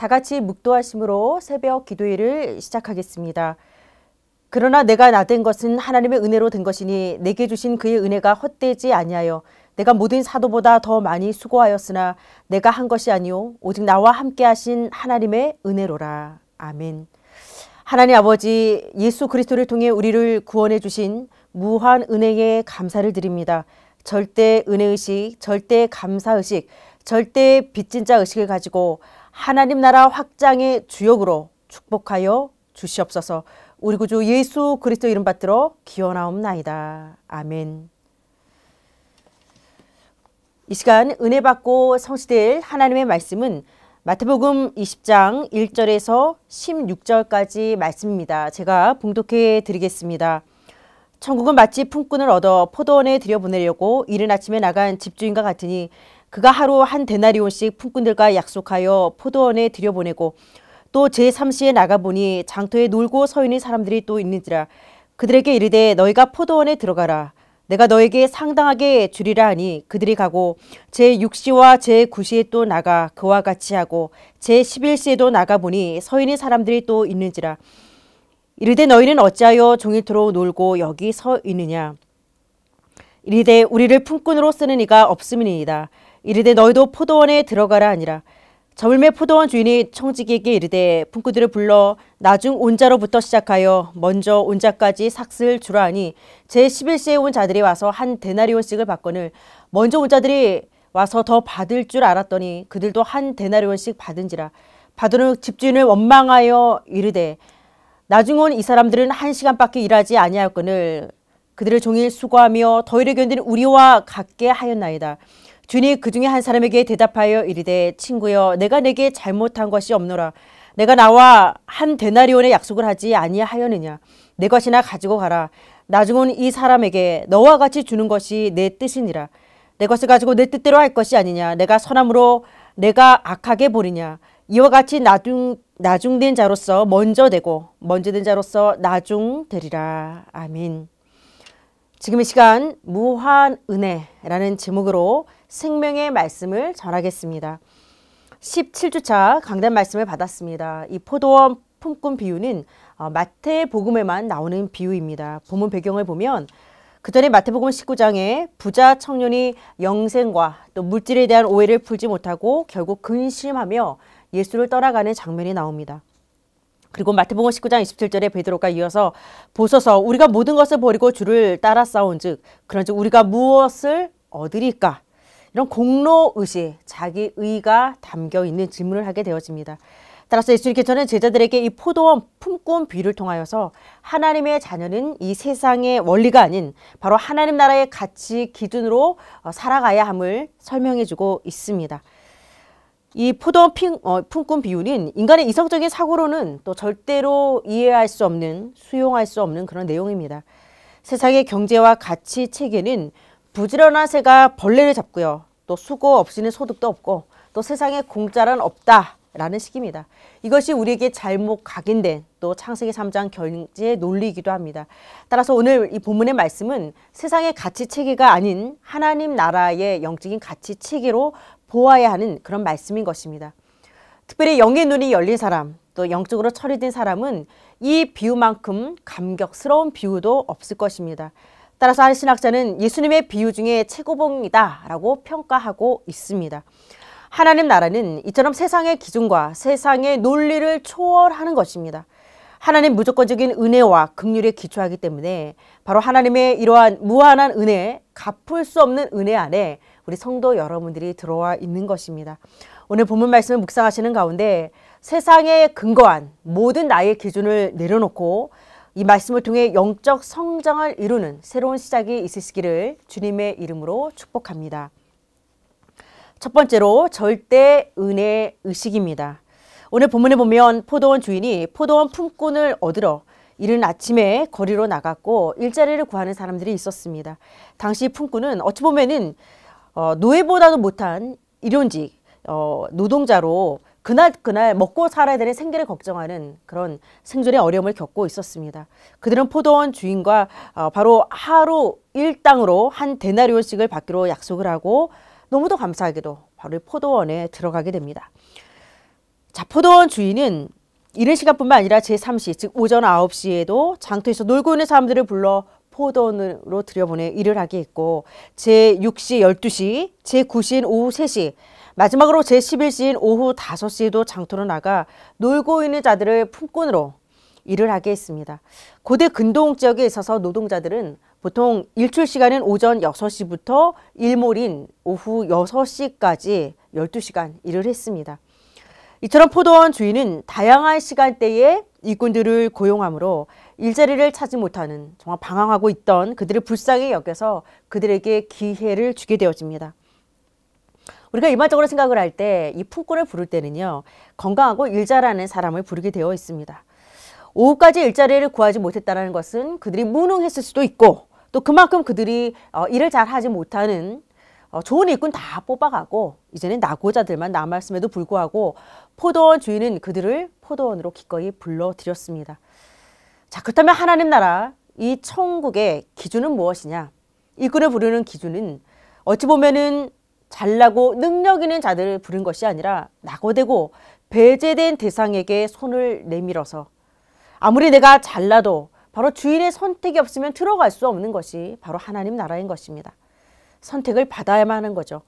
다 같이 묵도하심으로 새벽 기도회를 시작하겠습니다. 그러나 내가 나된 것은 하나님의 은혜로 된 것이니 내게 주신 그의 은혜가 헛되지 아니하여 내가 모든 사도보다 더 많이 수고하였으나 내가 한 것이 아니요 오직 나와 함께 하신 하나님의 은혜로라. 아멘. 하나님 아버지 예수 그리스도를 통해 우리를 구원해 주신 무한 은혜에 감사를 드립니다. 절대 은혜 의식, 절대 감사 의식, 절대 빚진자 의식을 가지고 하나님 나라 확장의 주역으로 축복하여 주시옵소서. 우리 구주 예수 그리스도 이름 받들어 기원하옵나이다. 아멘. 이 시간 은혜 받고 성시될 하나님의 말씀은 마태복음 20장 1절에서 16절까지 말씀입니다. 제가 봉독해 드리겠습니다. 천국은 마치 품꾼을 얻어 포도원에 들여보내려고 이른 아침에 나간 집주인과 같으니 그가 하루 한 데나리온씩 품꾼들과 약속하여 포도원에 들여보내고 또 제3시에 나가보니 장터에 놀고 서 있는 사람들이 또 있는지라 그들에게 이르되 너희가 포도원에 들어가라 내가 너에게 상당하게 주리라 하니 그들이 가고 제6시와 제9시에 또 나가 그와 같이 하고 제11시에도 나가보니 서 있는 사람들이 또 있는지라 이르되 너희는 어찌하여 종일토록 놀고 여기 서 있느냐 이르되 우리를 품꾼으로 쓰는 이가 없음이니이다 이르되 너희도 포도원에 들어가라 아니라 저물매 포도원 주인이 청지기에게 이르되 품꾼들을 불러 나중 온자로부터 시작하여 먼저 온자까지 삭슬 주라 하니 제11세에 온 자들이 와서 한대나리온씩을 받거늘 먼저 온 자들이 와서 더 받을 줄 알았더니 그들도 한대나리온씩 받은지라 받는 집주인을 원망하여 이르되 나중 온 이 사람들은 한 시간밖에 일하지 아니하였거늘 그들을 종일 수고하며 더위를 견디는 우리와 같게 하였나이다. 주니 그 중에 한 사람에게 대답하여 이르되 친구여 내가 내게 잘못한 것이 없노라 내가 나와 한 데나리온의 약속을 하지 아니하였느냐 내 것이나 가지고 가라 나중은 이 사람에게 너와 같이 주는 것이 내 뜻이니라 내 것을 가지고 내 뜻대로 할 것이 아니냐 내가 선함으로 내가 악하게 보리냐 이와 같이 나중 나중된 자로서 먼저 되고 먼저 된 자로서 나중 되리라 아민 지금 이 시간 무한 은혜라는 제목으로 생명의 말씀을 전하겠습니다. 17주차 강단 말씀을 받았습니다. 이 포도원 품꾼 비유는 어, 마태복음에만 나오는 비유입니다. 본문 배경을 보면 그 전에 마태복음 19장에 부자 청년이 영생과 또 물질에 대한 오해를 풀지 못하고 결국 근심하며 예수를 떠나가는 장면이 나옵니다. 그리고 마태복음 19장 27절에 베드로가 이어서 보소서 우리가 모든 것을 버리고 주를 따라 싸운즉 그런즉 우리가 무엇을 얻으리까 이런 공로 의식, 자기 의가 담겨 있는 질문을 하게 되어집니다. 따라서 예수님께서는 제자들에게 이 포도원 품꾼 비를 통하여서 하나님의 자녀는 이 세상의 원리가 아닌 바로 하나님 나라의 가치 기준으로 어, 살아가야 함을 설명해 주고 있습니다. 이 포도원 핀, 어, 품꾼 비유는 인간의 이성적인 사고로는 또 절대로 이해할 수 없는 수용할 수 없는 그런 내용입니다. 세상의 경제와 가치 체계는 부지런한 새가 벌레를 잡고요. 또 수고 없이는 소득도 없고 또 세상에 공짜란 없다. 라는 식입니다. 이것이 우리에게 잘못 각인된 또 창세기 3장 결제 논리이기도 합니다. 따라서 오늘 이 본문의 말씀은 세상의 가치 체계가 아닌 하나님 나라의 영적인 가치 체계로 보아야 하는 그런 말씀인 것입니다. 특별히 영의 눈이 열린 사람, 또 영적으로 처리된 사람은 이 비유만큼 감격스러운 비유도 없을 것입니다. 따라서 한 신학자는 예수님의 비유 중에 최고봉이다라고 평가하고 있습니다. 하나님 나라는 이처럼 세상의 기준과 세상의 논리를 초월하는 것입니다. 하나님 무조건적인 은혜와 긍휼에 기초하기 때문에 바로 하나님의 이러한 무한한 은혜, 갚을 수 없는 은혜 안에 우리 성도 여러분들이 들어와 있는 것입니다. 오늘 본문 말씀을 묵상하시는 가운데 세상에 근거한 모든 나의 기준을 내려놓고 이 말씀을 통해 영적 성장을 이루는 새로운 시작이 있으시기를 주님의 이름으로 축복합니다. 첫 번째로 절대 은혜 의식입니다. 오늘 본문에 보면 포도원 주인이 포도원 품꾼을 얻으러 이른 아침에 거리로 나갔고 일자리를 구하는 사람들이 있었습니다. 당시 품꾼은 어찌 보면은 어, 노예보다도 못한 일용직 어, 노동자로 그날 그날 먹고 살아야 되는 생계를 걱정하는 그런 생존의 어려움을 겪고 있었습니다. 그들은 포도원 주인과 어, 바로 하루 일당으로 한 데나리온씩을 받기로 약속을 하고 너무도 감사하게도 바로 포도원에 들어가게 됩니다. 자, 포도원 주인은 이른 시간뿐만 아니라 제3시, 즉 오전 9시에도 장터에서 놀고 있는 사람들을 불러 포도원으로 들여보내 일을 하게 했고 제6시 12시, 제9시인 오후 3시, 마지막으로 제11시인 오후 5시에도 장터로 나가 놀고 있는 자들을 품꾼으로 일을 하게 했습니다. 고대 근동 지역에 있어서 노동자들은 보통 일출 시간은 오전 6시부터 일몰인 오후 6시까지 12시간 일을 했습니다. 이처럼 포도원 주인은 다양한 시간대에 일꾼들을 고용함으로 일자리를 찾지 못하는 정말 방황하고 있던 그들을 불쌍히 여겨서 그들에게 기회를 주게 되어집니다. 우리가 일반적으로 생각을 할 때이풍권을 부를 때는요. 건강하고 일자라는 사람을 부르게 되어 있습니다. 오후까지 일자리를 구하지 못했다는 것은 그들이 무능했을 수도 있고 또 그만큼 그들이 어, 일을 잘 하지 못하는 어, 좋은 일꾼 다 뽑아가고 이제는 낙오자들만 남았음에도 불구하고 포도원 주인은 그들을 포도원으로 기꺼이 불러들였습니다. 자 그렇다면 하나님 나라 이 천국의 기준은 무엇이냐? 일꾼을 부르는 기준은 어찌 보면은 잘나고 능력 있는 자들을 부른 것이 아니라 낙오되고 배제된 대상에게 손을 내밀어서 아무리 내가 잘나도 바로 주인의 선택이 없으면 들어갈 수 없는 것이 바로 하나님 나라인 것입니다. 선택을 받아야만 하는 거죠.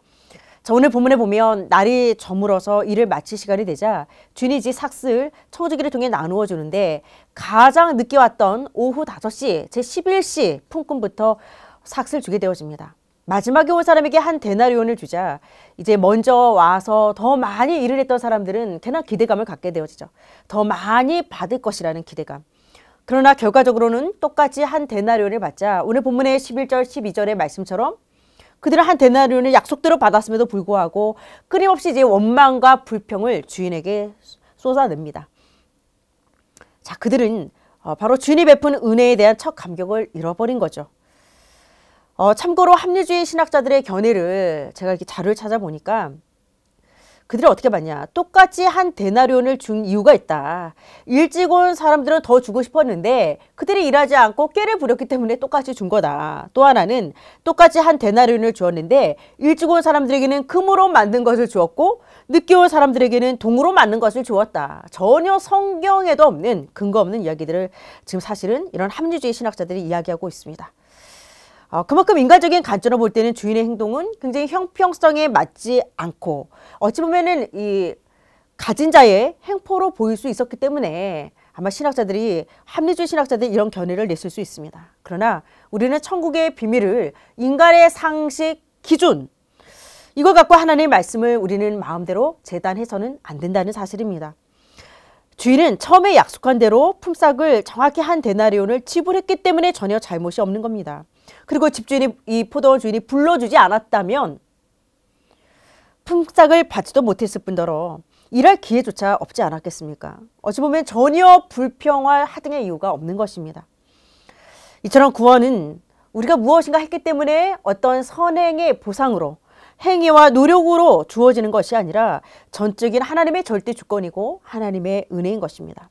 자, 오늘 본문에 보면 날이 저물어서 일을 마칠 시간이 되자 주인이 지 삭슬 청주기를 통해 나누어 주는데 가장 늦게 왔던 오후 5시 제11시 품꾼부터 삭슬 주게 되어집니다. 마지막에 온 사람에게 한 데나리온을 주자 이제 먼저 와서 더 많이 일을 했던 사람들은 꽤나 기대감을 갖게 되어지죠. 더 많이 받을 것이라는 기대감. 그러나 결과적으로는 똑같이 한 데나리온을 받자 오늘 본문의 11절 12절의 말씀처럼 그들은 한 데나리온을 약속대로 받았음에도 불구하고 끊임없이 이제 원망과 불평을 주인에게 쏟아냅니다. 자, 그들은 어, 바로 주인이 베푼 은혜에 대한 첫 감격을 잃어버린 거죠. 어, 참고로 합리주의 신학자들의 견해를 제가 이렇게 자료를 찾아보니까 그들이 어떻게 봤냐. 똑같이 한대나리온을준 이유가 있다. 일찍 온 사람들은 더 주고 싶었는데 그들이 일하지 않고 깨를 부렸기 때문에 똑같이 준 거다. 또 하나는 똑같이 한대나리온을 주었는데 일찍 온 사람들에게는 금으로 만든 것을 주었고 늦게 온 사람들에게는 동으로 만든 것을 주었다. 전혀 성경에도 없는 근거 없는 이야기들을 지금 사실은 이런 합리주의 신학자들이 이야기하고 있습니다. 어, 그만큼 인간적인 관점으로 볼 때는 주인의 행동은 굉장히 형평성에 맞지 않고 어찌 보면은 이 가진 자의 행포로 보일 수 있었기 때문에 아마 신학자들이 합리주의 신학자들이 이런 견해를 냈을 수 있습니다. 그러나 우리는 천국의 비밀을 인간의 상식 기준 이걸 갖고 하나님의 말씀을 우리는 마음대로 재단해서는 안 된다는 사실입니다. 주인은 처음에 약속한 대로 품삯을 정확히 한 데나리온을 지불했기 때문에 전혀 잘못이 없는 겁니다. 그리고 집주인이 이 포도원 주인이 불러주지 않았다면 품삯을 받지도 못했을 뿐더러 일할 기회조차 없지 않았겠습니까? 어찌 보면 전혀 불평할 하등의 이유가 없는 것입니다. 이처럼 구원은 우리가 무엇인가 했기 때문에 어떤 선행의 보상으로 행위와 노력으로 주어지는 것이 아니라 전적인 하나님의 절대 주권이고 하나님의 은혜인 것입니다.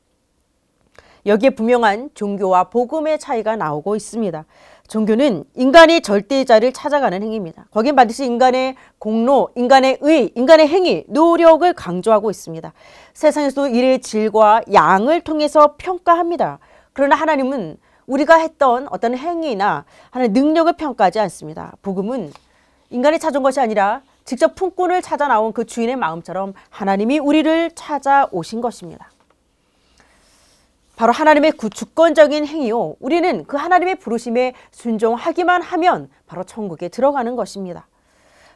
여기에 분명한 종교와 복음의 차이가 나오고 있습니다. 종교는 인간의 절대자를 찾아가는 행위입니다. 거긴 반드시 인간의 공로, 인간의 의, 인간의 행위, 노력을 강조하고 있습니다. 세상에서도 일의 질과 양을 통해서 평가합니다. 그러나 하나님은 우리가 했던 어떤 행위나 하는 능력을 평가하지 않습니다. 복음은 인간이 찾은 것이 아니라 직접 품꾼을 찾아 나온 그 주인의 마음처럼 하나님이 우리를 찾아오신 것입니다. 바로 하나님의 그 주권적인 행위요. 우리는 그 하나님의 부르심에 순종하기만 하면 바로 천국에 들어가는 것입니다.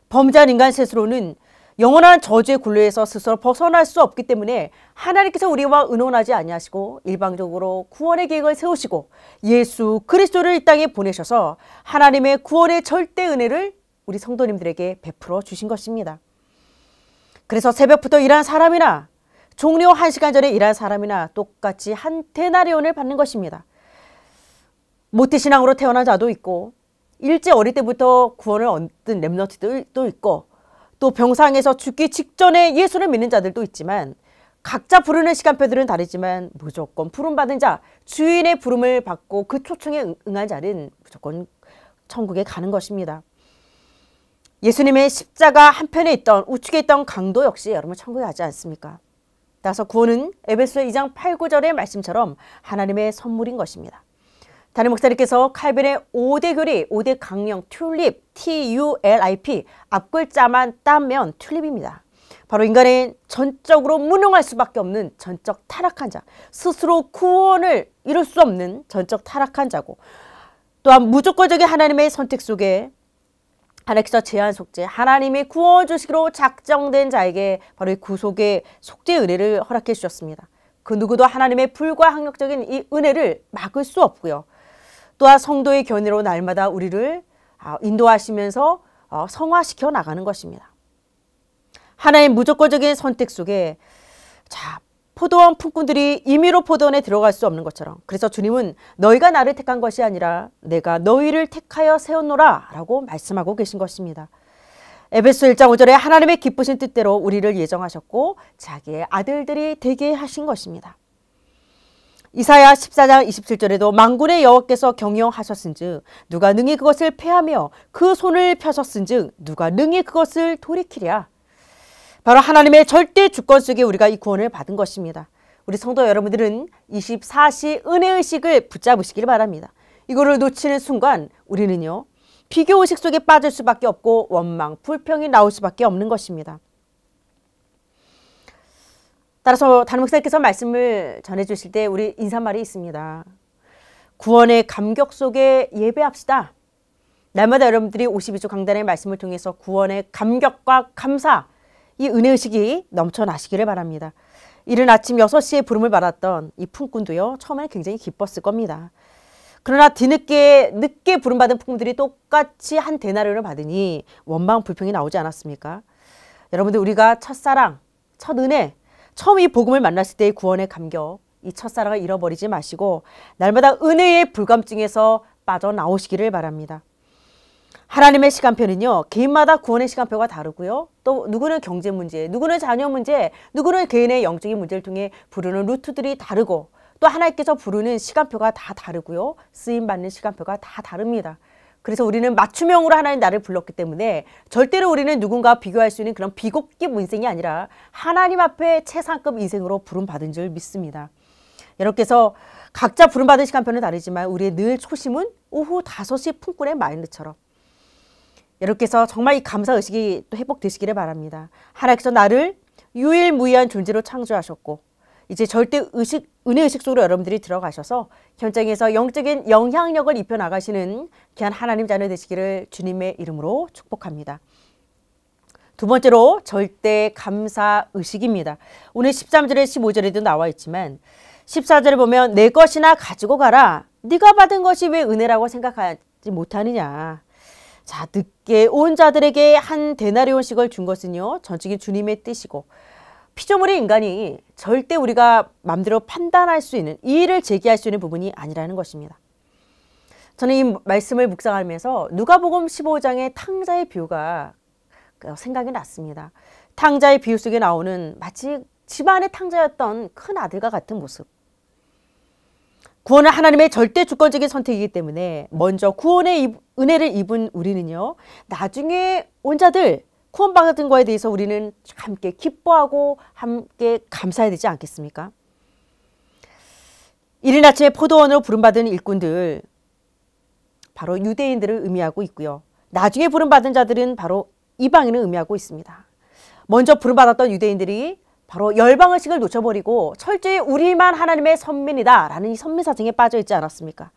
범죄한 인간 스스로는 영원한 저주의 굴레에서 스스로 벗어날 수 없기 때문에 하나님께서 우리와 의논하지 아니하시고 일방적으로 구원의 계획을 세우시고 예수 그리스도를 이 땅에 보내셔서 하나님의 구원의 절대 은혜를 우리 성도님들에게 베풀어 주신 것입니다. 그래서 새벽부터 일한 사람이나 종료 1시간 전에 일한 사람이나 똑같이 한테나리온을 받는 것입니다. 모태신앙으로 태어난 자도 있고 일제 어릴 때부터 구원을 얻은 렘너트도 있고 또 병상에서 죽기 직전에 예수를 믿는 자들도 있지만 각자 부르는 시간표들은 다르지만 무조건 부름받은 자, 주인의 부름을 받고 그 초청에 응한 자는 무조건 천국에 가는 것입니다. 예수님의 십자가 한편에 있던 우측에 있던 강도 역시 여러분 천국에 가지 않습니까? 따서 구원은 에베소 2장 8, 9절의 말씀처럼 하나님의 선물인 것입니다. 다른 목사님께서 칼빈의 5대 교리, 5대 강령, 튤립, T-U-L-I-P, 앞글자만 따면 튤립입니다. 바로 인간의 전적으로 무능할 수밖에 없는 전적 타락한 자, 스스로 구원을 이룰 수 없는 전적 타락한 자고, 또한 무조건적인 하나님의 선택 속에 하나님서 제한 속죄, 하나님이 구원주시기로 작정된 자에게 바로 이 구속의 속죄 은혜를 허락해 주셨습니다. 그 누구도 하나님의 불과항력적인 이 은혜를 막을 수 없고요. 또한 성도의 견해로 날마다 우리를 아, 인도하시면서 어, 성화시켜 나가는 것입니다. 하나의 무조건적인 선택 속에 자 포도원 품꾼들이 임의로 포도원에 들어갈 수 없는 것처럼 그래서 주님은 너희가 나를 택한 것이 아니라 내가 너희를 택하여 세웠노라 라고 말씀하고 계신 것입니다. 에베소 1장 5절에 하나님의 기쁘신 뜻대로 우리를 예정하셨고 자기의 아들들이 되게 하신 것입니다. 이사야 14장 27절에도 망군의 여호께서 경영하셨은즉 누가 능히 그것을 패하며 그 손을 펴셨은즉 누가 능히 그것을 돌이키랴 바로 하나님의 절대 주권 속에 우리가 이 구원을 받은 것입니다. 우리 성도 여러분들은 24시 은혜의식을 붙잡으시길 바랍니다. 이거를 놓치는 순간 우리는요, 비교의식 속에 빠질 수밖에 없고 원망, 불평이 나올 수밖에 없는 것입니다. 따라서 다 목사님께서 말씀을 전해주실 때 우리 인사말이 있습니다. 구원의 감격 속에 예배합시다. 날마다 여러분들이 52조 강단의 말씀을 통해서 구원의 감격과 감사, 이 은혜의식이 넘쳐나시기를 바랍니다. 이른 아침 6시에 부름을 받았던 이 품꾼도요, 처음에 굉장히 기뻤을 겁니다. 그러나 뒤늦게, 늦게 부름받은 품꾼들이 똑같이 한대나리온 받으니 원망 불평이 나오지 않았습니까? 여러분들, 우리가 첫사랑, 첫 은혜, 처음 이 복음을 만났을 때의 구원의 감격, 이 첫사랑을 잃어버리지 마시고, 날마다 은혜의 불감증에서 빠져나오시기를 바랍니다. 하나님의 시간표는요, 개인마다 구원의 시간표가 다르고요. 또 누구는 경제 문제, 누구는 자녀 문제, 누구는 개인의 영적인 문제를 통해 부르는 루트들이 다르고 또 하나님께서 부르는 시간표가 다 다르고요. 쓰임 받는 시간표가 다 다릅니다. 그래서 우리는 맞춤형으로 하나님 나를 불렀기 때문에 절대로 우리는 누군가 와 비교할 수 있는 그런 비겁기 인생이 아니라 하나님 앞에 최상급 인생으로 부름받은 줄 믿습니다. 여러분께서 각자 부름받은 시간표는 다르지만 우리의 늘 초심은 오후 5시 품꾼의 마인드처럼 여러분께서 정말 이 감사 의식이 또 회복되시기를 바랍니다. 하나님께서 나를 유일무이한 존재로 창조하셨고 이제 절대 의식 은혜 의식 속으로 여러분들이 들어가셔서 현장에서 영적인 영향력을 입혀 나가시는 귀한 하나님 자녀 되시기를 주님의 이름으로 축복합니다. 두 번째로 절대 감사 의식입니다. 오늘 13절에 15절에도 나와 있지만 14절을 보면 내 것이나 가지고 가라. 네가 받은 것이 왜 은혜라고 생각하지 못하느냐. 자 늦게 온 자들에게 한대나리온씩을준 것은요 전적인 주님의 뜻이고 피조물의 인간이 절대 우리가 마음대로 판단할 수 있는 이의를 제기할 수 있는 부분이 아니라는 것입니다. 저는 이 말씀을 묵상하면서 누가복음 15장의 탕자의 비유가 그 생각이 났습니다. 탕자의 비유 속에 나오는 마치 집안의 탕자였던 큰 아들과 같은 모습. 구원은 하나님의 절대 주권적인 선택이기 때문에 먼저 구원의 은혜를 입은 우리는요. 나중에 온 자들 구원받은 거에 대해서 우리는 함께 기뻐하고 함께 감사해야 되지 않겠습니까? 이른 아침에 포도원으로 부름받은 일꾼들 바로 유대인들을 의미하고 있고요. 나중에 부름받은 자들은 바로 이방인을 의미하고 있습니다. 먼저 부름받았던 유대인들이 바로 열방의식을 놓쳐버리고 철저히 우리만 하나님의 선민이다 라는 이 선민사정에 빠져있지 않았습니까?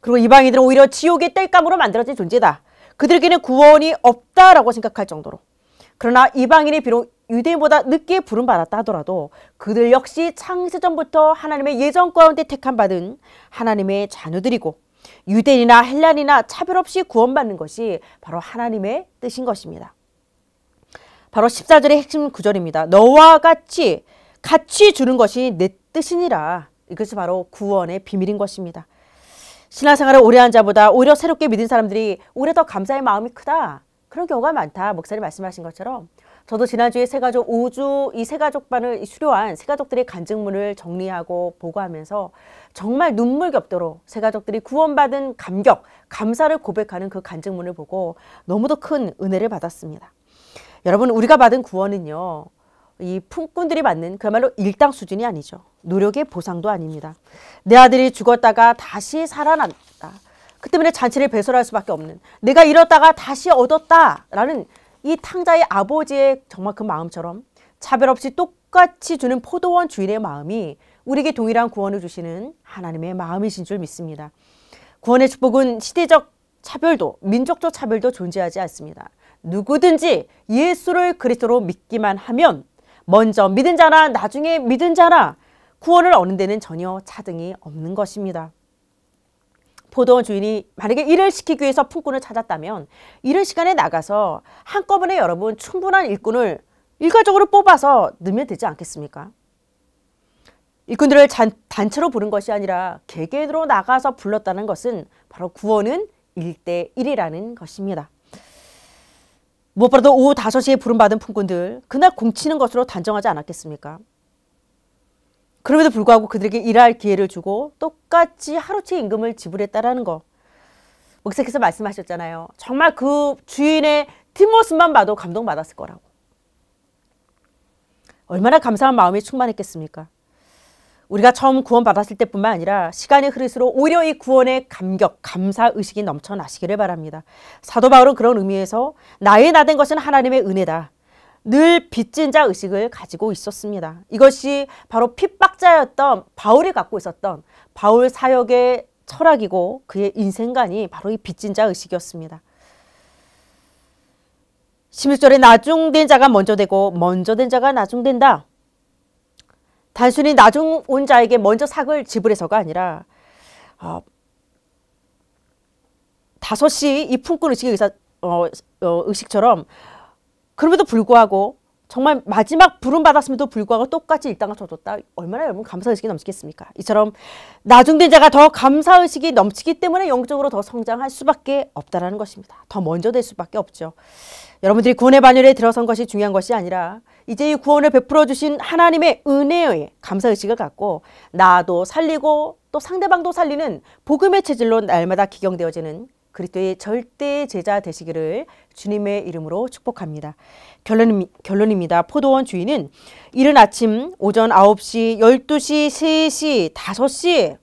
그리고 이방인들은 오히려 지옥의 땔감으로 만들어진 존재다. 그들에게는 구원이 없다라고 생각할 정도로. 그러나 이방인이 비록 유대인보다 늦게 부름받았다 하더라도 그들 역시 창세전부터 하나님의 예정 가운데 택함받은 하나님의 자녀들이고 유대인이나 헬란이나 차별 없이 구원받는 것이 바로 하나님의 뜻인 것입니다. 바로 14절의 핵심 구절입니다. 너와 같이 같이 주는 것이 내 뜻이니라. 이것이 바로 구원의 비밀인 것입니다. 신앙생활을 오래 한 자보다 오히려 새롭게 믿은 사람들이 오히려 더 감사의 마음이 크다. 그런 경우가 많다. 목사님 말씀하신 것처럼. 저도 지난주에 세가족 5주 이 세가족반을 수료한 세가족들의 간증문을 정리하고 보고하면서 정말 눈물겹도록 세가족들이 구원받은 감격, 감사를 고백하는 그 간증문을 보고 너무도 큰 은혜를 받았습니다. 여러분 우리가 받은 구원은요. 이 품꾼들이 받는 그야말로 일당 수준이 아니죠. 노력의 보상도 아닙니다. 내 아들이 죽었다가 다시 살아났다. 그 때문에 잔치를 배설할 수밖에 없는 내가 잃었다가 다시 얻었다라는 이 탕자의 아버지의 정말 그 마음처럼 차별 없이 똑같이 주는 포도원 주인의 마음이 우리에게 동일한 구원을 주시는 하나님의 마음이신 줄 믿습니다. 구원의 축복은 시대적 차별도 민족적 차별도 존재하지 않습니다. 누구든지 예수를 그리스도로 믿기만 하면 먼저 믿은 자나 나중에 믿은 자나 구원을 얻는 데는 전혀 차등이 없는 것입니다. 포도원 주인이 만약에 일을 시키기 위해서 품꾼을 찾았다면 이른 시간에 나가서 한꺼번에 여러분 충분한 일꾼을 일괄적으로 뽑아서 넣으면 되지 않겠습니까? 일꾼들을 잔, 단체로 부른 것이 아니라 개개인으로 나가서 불렀다는 것은 바로 구원은 일대일이라는 것입니다. 무엇보다도 오후 5시에 부름받은 품꾼들 그날 공치는 것으로 단정하지 않았겠습니까? 그럼에도 불구하고 그들에게 일할 기회를 주고 똑같이 하루치 임금을 지불했다라는 거. 목사께서 말씀하셨잖아요. 정말 그 주인의 뒷모습만 봐도 감동받았을 거라고. 얼마나 감사한 마음이 충만했겠습니까? 우리가 처음 구원받았을 때뿐만 아니라 시간이 흐를수록 오히려 이 구원의 감격, 감사 의식이 넘쳐나시기를 바랍니다. 사도 바울은 그런 의미에서 나의 나된 것은 하나님의 은혜다. 늘 빚진 자 의식을 가지고 있었습니다. 이것이 바로 핍박자였던 바울이 갖고 있었던 바울 사역의 철학이고 그의 인생관이 바로 이 빚진 자 의식이었습니다. 11절에 나중된 자가 먼저 되고 먼저 된 자가 나중된다. 단순히 나중 온 자에게 먼저 상을 지불해서가 아니라 어, 5시 이 품꾼 의식에 의사, 어, 어, 의식처럼 그럼에도 불구하고 정말 마지막 부름받았음에도 불구하고 똑같이 일당을 쳐줬다. 얼마나 여러분 감사의식이 넘치겠습니까? 이처럼 나중된 자가 더 감사의식이 넘치기 때문에 영적으로 더 성장할 수밖에 없다라는 것입니다. 더 먼저 될 수밖에 없죠. 여러분들이 구원의 반열에 들어선 것이 중요한 것이 아니라 이제 이 구원을 베풀어 주신 하나님의 은혜의 감사의식을 갖고 나도 살리고 또 상대방도 살리는 복음의 체질로 날마다 기경되어지는 그리스도의 절대 제자 되시기를 주님의 이름으로 축복합니다. 결론, 결론입니다. 포도원 주인은 이른 아침, 오전 9시, 12시, 3시, 5시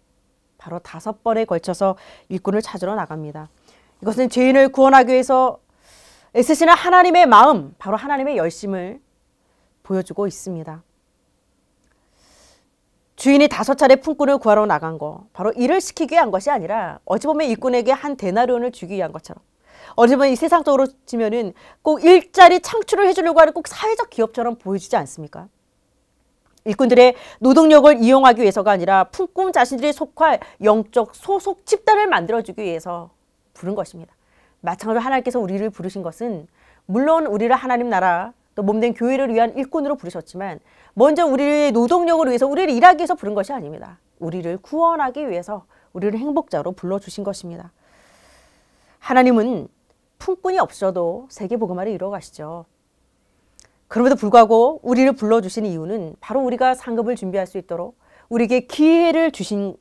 바로 다섯 번에 걸쳐서 일꾼을 찾으러 나갑니다. 이것은 죄인을 구원하기 위해서 애쓰시는 하나님의 마음, 바로 하나님의 열심을 보여주고 있습니다. 주인이 다섯 차례 품꾼을 구하러 나간 거 바로 일을 시키기 위한 것이 아니라 어찌 보면 일꾼에게 한대나리온을 주기 위한 것처럼 어찌 보면 이 세상적으로 치면은 꼭 일자리 창출을 해주려고 하는 꼭 사회적 기업처럼 보여지지 않습니까? 일꾼들의 노동력을 이용하기 위해서가 아니라 품꾼 자신들이 속할 영적 소속 집단을 만들어주기 위해서 부른 것입니다. 마찬가지로 하나님께서 우리를 부르신 것은 물론 우리를 하나님 나라 또 몸된 교회를 위한 일꾼으로 부르셨지만 먼저 우리의 노동력을 위해서 우리를 일하기 위해서 부른 것이 아닙니다. 우리를 구원하기 위해서 우리를 행복자로 불러주신 것입니다. 하나님은 품꾼이 없어도 세계 복음화를 이루어 가시죠. 그럼에도 불구하고 우리를 불러주신 이유는 바로 우리가 상급을 준비할 수 있도록 우리에게 기회를 주신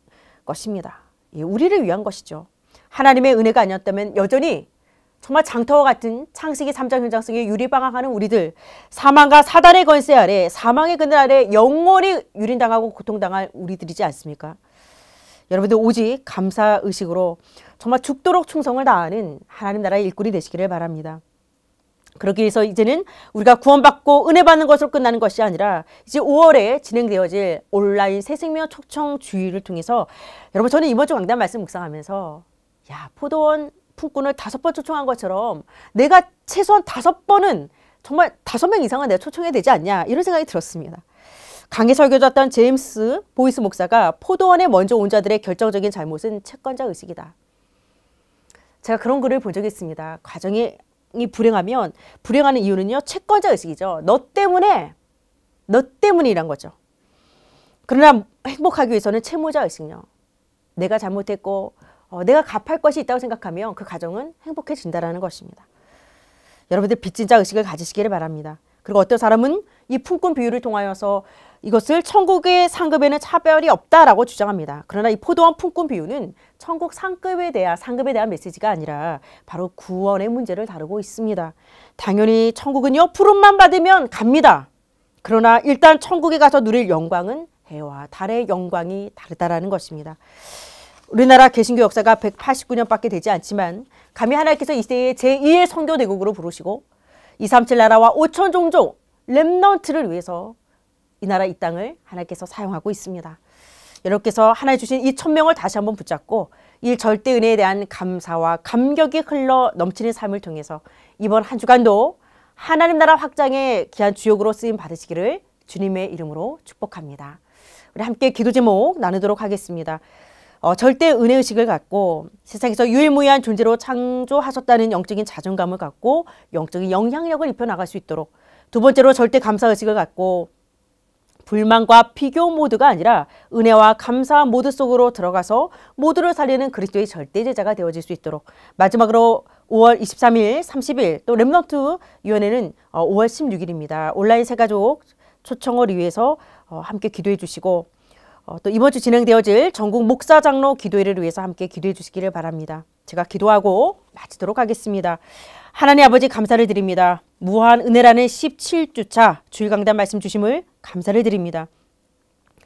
것입니다. 우리를 위한 것이죠. 하나님의 은혜가 아니었다면 여전히 정말 장터와 같은 창세기 3장 현장 속에 유리방황하는 우리들 사망과 사단의 권세 아래 사망의 그늘 아래 영원히 유린당하고 고통당할 우리들이지 않습니까? 여러분들 오직 감사 의식으로 정말 죽도록 충성을 다하는 하나님 나라의 일꾼이 되시기를 바랍니다. 그렇게 해서 이제는 우리가 구원받고 은혜 받는 것으로 끝나는 것이 아니라 이제 5월에 진행되어질 온라인 새생명 초청 주의를 통해서 여러분 저는 이번 주 강단 말씀 묵상하면서 야 포도원 품권을 다섯 번 초청한 것처럼 내가 최소한 다섯 번은 정말 다섯 명 이상은 내가 초청해야 되지 않냐 이런 생각이 들었습니다. 강의 설교자였던 제임스 보이스 목사가 포도원에 먼저 온 자들의 결정적인 잘못은 채권자 의식이다. 제가 그런 글을 본 적이 있습니다. 과정이 불행하면 불행하는 이유는요 채권자 의식이죠. 너 때문에 너 때문이란 거죠. 그러나 행복하기 위해서는 채무자 의식요. 내가 잘못했고 어, 내가 갚을 것이 있다고 생각하면 그 가정은 행복해진다라는 것입니다. 여러분들 빚진자 의식을 가지시기를 바랍니다. 그리고 어떤 사람은 이 품꾼 비유를 통하여서 이것을 천국의 상급에는 차별이 없다라고 주장합니다. 그러나 이 포도원 품꾼 비유는 천국 상급에 대한 상급에 대한 메시지가 아니라 바로 구원의 문제를 다루고 있습니다. 당연히 천국은요 푸름만 받으면 갑니다. 그러나 일단 천국에 가서 누릴 영광은 해와 달의 영광이 다르다라는 것입니다. 우리나라 개신교 역사가 189년밖에 되지 않지만 감히 하나님께서 이때의 제2의 성교 대국으로 부르시고 237 나라와 5천 종족 렘넌트를 위해서 이 나라 이 땅을 하나님께서 사용하고 있습니다. 여러분께서 하나님 주신 이 천명을 다시 한번 붙잡고 이 절대 은혜에 대한 감사와 감격이 흘러 넘치는 삶을 통해서 이번 한 주간도 하나님 나라 확장에 귀한 주역으로 쓰임 받으시기를 주님의 이름으로 축복합니다. 우리 함께 기도 제목 나누도록 하겠습니다. 어, 절대 은혜의식을 갖고 세상에서 유일무이한 존재로 창조하셨다는 영적인 자존감을 갖고 영적인 영향력을 입혀나갈 수 있도록 두 번째로 절대 감사의식을 갖고 불만과 비교 모드가 아니라 은혜와 감사 모드 속으로 들어가서 모두를 살리는 그리스도의 절대 제자가 되어질 수 있도록 마지막으로 5월 23일, 30일 또 랩너트 위원회는 5월 어, 16일입니다. 온라인 세가족 초청을 위해서 어, 함께 기도해 주시고 어, 또 이번 주 진행되어질 전국 목사 장로 기도회를 위해서 함께 기도해 주시기를 바랍니다. 제가 기도하고 마치도록 하겠습니다. 하나님 아버지 감사를 드립니다. 무한 은혜라는 17주차 주일 강단 말씀 주심을 감사를 드립니다.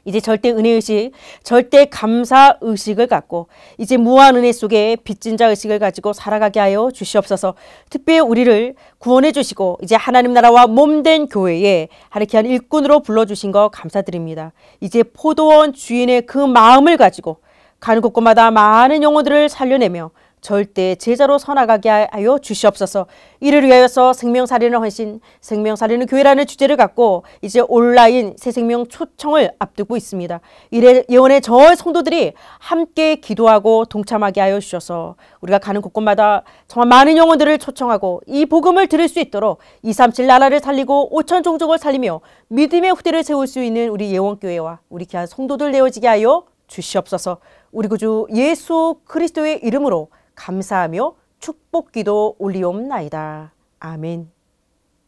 이제 절대 은혜의식, 절대 감사의식을 갖고 이제 무한은혜 속에 빚진 자의식을 가지고 살아가게 하여 주시옵소서 특별히 우리를 구원해 주시고 이제 하나님 나라와 몸된 교회에 하나님한 일꾼으로 불러주신 거 감사드립니다. 이제 포도원 주인의 그 마음을 가지고 가는 곳곳마다 많은 영혼들을 살려내며 절대 제자로 서나가게 하여 주시옵소서. 이를 위하여서 생명살인을 헌신, 생명살인은 교회라는 주제를 갖고 이제 온라인 새생명 초청을 앞두고 있습니다. 이래 예언의 전 성도들이 함께 기도하고 동참하게 하여 주셔서 우리가 가는 곳곳마다 정말 많은 영혼들을 초청하고 이 복음을 들을 수 있도록 237 나라를 살리고 5천 종족을 살리며 믿음의 후대를 세울 수 있는 우리 예원교회와 우리 귀한 성도들 내어지게 하여 주시옵소서. 우리 구주 예수 그리스도의 이름으로 감사하며 축복기도 올리옵나이다. 아멘.